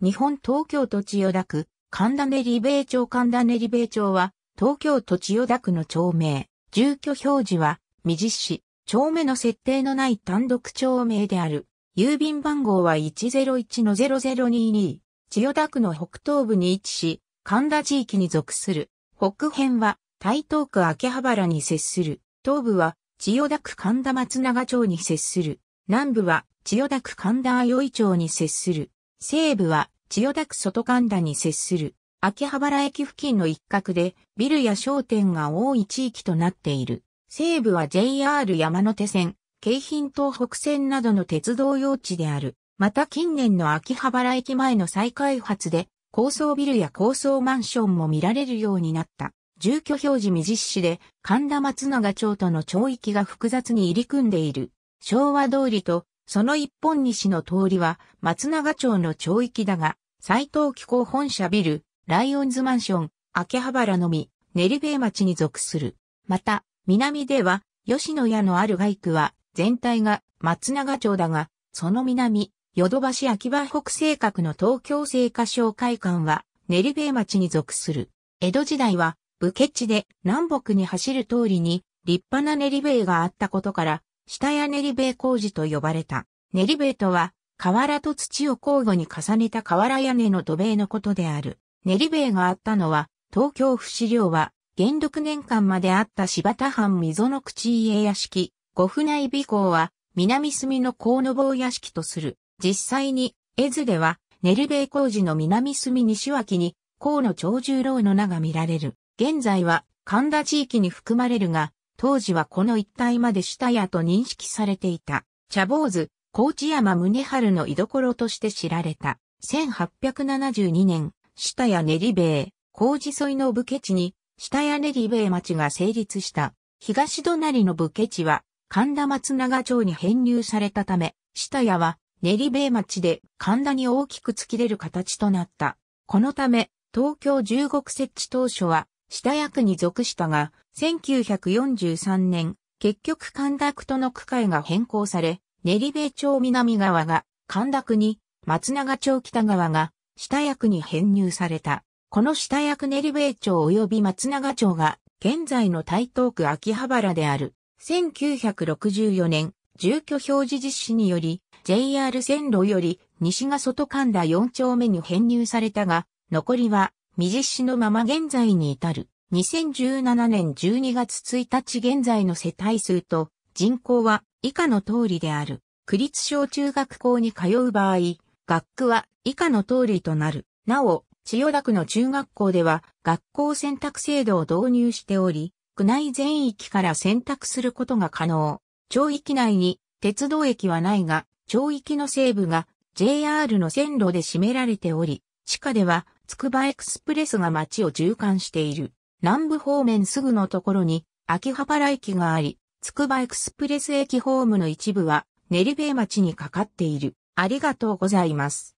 日本東京都千代田区、神田根利米町神田根利米町は、東京都千代田区の町名、住居表示は、未実施、町名の設定のない単独町名である。郵便番号は101-0022、千代田区の北東部に位置し、神田地域に属する。北辺は、台東区秋葉原に接する。東部は、千代田区神田松永町に接する。南部は、千代田区神田相生町に接する。西部は千代田区外神田に接する秋葉原駅付近の一角でビルや商店が多い地域となっている。西部は JR 山手線、京浜東北線などの鉄道用地である。また近年の秋葉原駅前の再開発で高層ビルや高層マンションも見られるようになった。住居表示未実施で神田松永町との町域が複雑に入り組んでいる。昭和通りとその一本西の通りは松永町の町域だが、斎藤機構本社ビル、ライオンズマンション、秋葉原のみ、練米町に属する。また、南では、吉野家のある外区は、全体が松永町だが、その南、ヨドバシ秋葉北西角の東京聖火商会館は、練米町に属する。江戸時代は、武家地で南北に走る通りに、立派な練米があったことから、下屋練塀工事と呼ばれた。練塀とは、瓦と土を交互に重ねた瓦屋根の土塀のことである。練塀があったのは、東京不死陵は、元禄年間まであった柴田藩溝の口家屋敷、五船井美港は、南隅の河野坊屋敷とする。実際に、絵図では、練塀工事の南隅西脇に、河野長十郎の名が見られる。現在は、神田地域に含まれるが、当時はこの一帯まで下屋と認識されていた、茶坊主、高知山宗春の居所として知られた。1872年、下屋練兵、高知沿いの武家地に、下屋練兵町が成立した。東隣の武家地は、神田松長町に編入されたため、下屋は練兵町で神田に大きく突き出る形となった。このため、東京十国設置当初は、下役に属したが、1943年、結局神田区との区会が変更され、練米町南側が神田区に、松永町北側が下役に編入された。この下役練米町及び松永町が現在の台東区秋葉原である。1964年、住居表示実施により、JR 線路より西が外神田4丁目に編入されたが、残りは未実施のまま現在に至る。2017年12月1日現在の世帯数と人口は以下の通りである。区立小中学校に通う場合、学区は以下の通りとなる。なお、千代田区の中学校では学校選択制度を導入しており、区内全域から選択することが可能。町域内に鉄道駅はないが、町域の西部が JR の線路で占められており、地下ではつくばエクスプレスが街を縦貫している。南部方面すぐのところに、秋葉原駅があり、つくばエクスプレス駅ホームの一部は、練米町にかかっている。ありがとうございます。